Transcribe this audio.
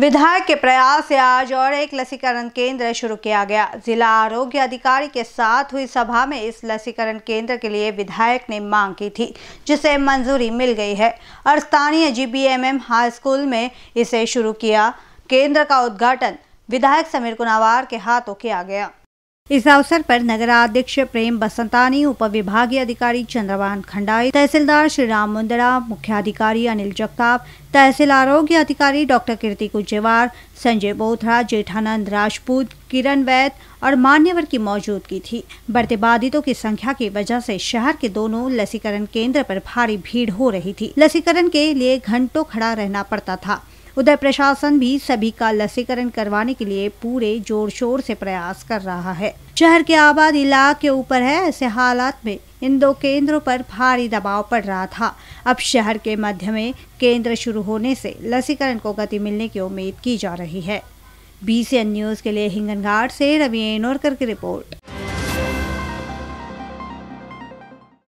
विधायक के प्रयास से आज और एक लसीकरण केंद्र शुरू किया गया जिला आरोग्य अधिकारी के साथ हुई सभा में इस लसीकरण केंद्र के लिए विधायक ने मांग की थी जिसे मंजूरी मिल गई है और स्थानीय जीबीएमएम हाई स्कूल में इसे शुरू किया केंद्र का उद्घाटन विधायक समीर कुनावार के हाथों किया गया इस अवसर पर नगराध्यक्ष प्रेम बसंतानी उप विभागीय अधिकारी चंद्रवान खंडाई तहसीलदार श्री राम मुंदड़ा मुख्याधिकारी अनिल जगताप तहसील आरोग्य अधिकारी डॉक्टर कीर्ति कुजेवार संजय बोथरा जेठानंद राजपूत किरण वैद और मान्यवर की मौजूदगी थी बढ़ते बाधितों की संख्या की वजह से शहर के दोनों लसीकरण केंद्र पर भारी भीड़ हो रही थी लसीकरण के लिए घंटों खड़ा रहना पड़ता था उधर प्रशासन भी सभी का लसीकरण करवाने के लिए पूरे जोर शोर से प्रयास कर रहा है शहर के आबाद इलाके ऊपर है ऐसे हालात में इन दो केंद्रों पर भारी दबाव पड़ रहा था अब शहर के मध्य में केंद्र शुरू होने से लसीकरण को गति मिलने की उम्मीद की जा रही है बीसीएन न्यूज के लिए हिंगनघाट से रवि एनोरकर की रिपोर्ट